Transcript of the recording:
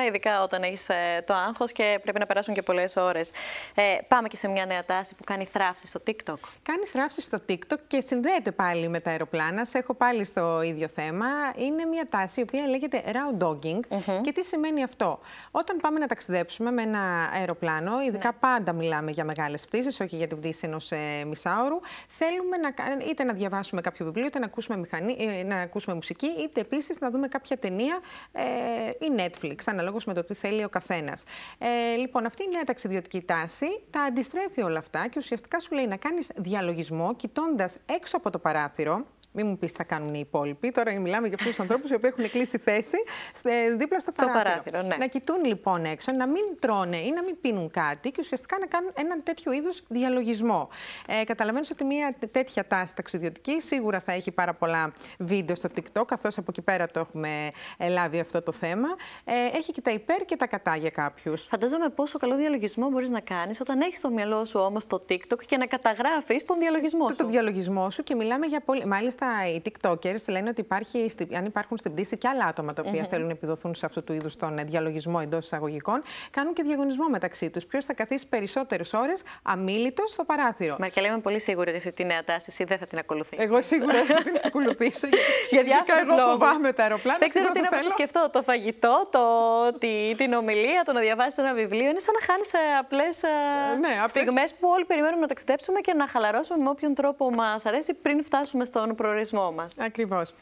Ειδικά όταν έχεις ε, το άγχος και πρέπει να περάσουν και πολλές ώρες. Ε, πάμε και σε μια νέα τάση που κάνει θράψη στο TikTok. Κάνει θράψη στο TikTok και συνδέεται πάλι με τα αεροπλάνα. Σε έχω πάλι στο ίδιο θέμα. Είναι μια τάση η οποία λέγεται λέγεται dogging. Και τι σημαίνει αυτό. Όταν πάμε να ταξιδέψουμε με ένα αεροπλάνο, ειδικά ναι. πάντα μιλάμε για μεγάλες πτήσεις, όχι για την πτήση ενός ε, μισάωρου, θέλουμε να, είτε να διαβάσουμε κάποιο βιβλίο, είτε να ακούσουμε, μηχανή, ε, να ακούσουμε μουσική, είτε επίσης να δούμε κάποια ταινία ε, ή Netflix αναλόγως με το τι θέλει ο καθένας. Ε, λοιπόν, αυτή είναι η νέα ταξιδιωτική τάση. Τα αντιστρέφει όλα αυτά και ουσιαστικά σου λέει να κάνεις διαλογισμό κοιτώντας έξω από το παράθυρο μην μου πεις τι θα κάνουν οι υπόλοιποι. Τώρα μιλάμε για αυτούς τους ανθρώπους οι οποίοι έχουν κλείσει θέση δίπλα στο παράθυρο. παράθυρο ναι. Να κοιτούν λοιπόν έξω, να μην τρώνε ή να μην πίνουν κάτι και ουσιαστικά να κάνουν έναν τέτοιο είδους διαλογισμό. Ε, Καταλαβαίνω ότι μια τέτοια τάση ταξιδιωτική σίγουρα θα έχει πάρα πολλά βίντεο στο TikTok, καθώς από εκεί πέρα το έχουμε ε, λάβει αυτό το θέμα. Ε, έχει και τα υπέρ και τα κατά για κάποιους. Φαντάζομαι πόσο καλό διαλογισμό μπορείς να κάνεις όταν έχεις στο μυαλό σου όμως το TikTok και να καταγράφεις τον διαλογισμό σου. Το, το διαλογισμό σου και μιλάμε για πολύ. Μάλιστα, Μάλιστα, οι TikTokers λένε ότι υπάρχει, αν υπάρχουν στην πτήση και άλλα άτομα τα οποία mm -hmm. θέλουν να επιδοθούν σε αυτού του είδους τον ε, διαλογισμό εντός εισαγωγικών, κάνουν και διαγωνισμό μεταξύ τους. Ποιος θα καθίσει περισσότερες ώρες αμήλυτο στο παράθυρο. Μαρκελέ, είμαι πολύ σίγουρη ότι αυτή τη νέα τάση δεν θα την ακολουθήσεις. Εγώ σίγουρα θα την ακολουθήσω. για διάφορου λόγου. φοβάμαι τα αεροπλάνα. Δεν ξέρω τι να το σκεφτώ. Το φαγητό, το, τη, την ομιλία, το να διαβάσεις ένα βιβλίο. Είναι σαν να χάνεις ε, απλές ε, ναι, στιγμές που όλοι περιμένουμε να ταξιδέψουμε και να χαλαρώσουμε με όποιον τρόπο μας αρέσει πριν φτάσουμε στον προορισμό προορισμό μας. Ακριβώς.